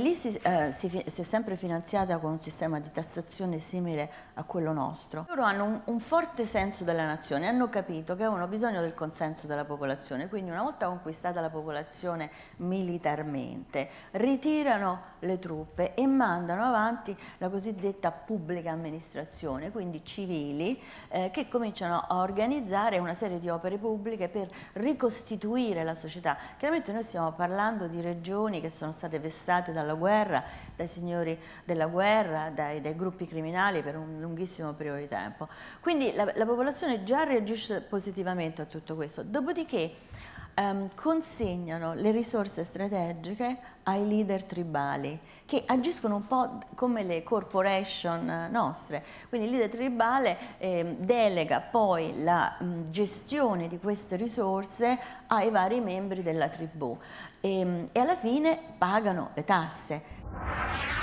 Lì si, eh, si, si, è sempre finanziata con un sistema di tassazione simile a quello nostro. Loro hanno un, un, forte senso della nazione, hanno capito che avevano bisogno del consenso della popolazione, quindi una volta conquistata la popolazione militarmente, ritirano le truppe e mandano avanti la cosiddetta pubblica amministrazione, quindi civili, eh, che cominciano a organizzare una serie di opere pubbliche per ricostituire la società. Chiaramente noi stiamo parlando di regioni che sono state vessate dalla dalla guerra, dai signori della guerra, dai, dai gruppi criminali per un lunghissimo periodo di tempo. Quindi la, la popolazione già reagisce positivamente a tutto questo. Dopodiché ehm, consegnano le risorse strategiche ai leader tribali che agiscono un po' come le corporation eh, nostre, quindi il leader tribale eh, delega poi la mh, mm, gestione di queste risorse ai vari membri della tribù e, ehm, e alla fine pagano le tasse.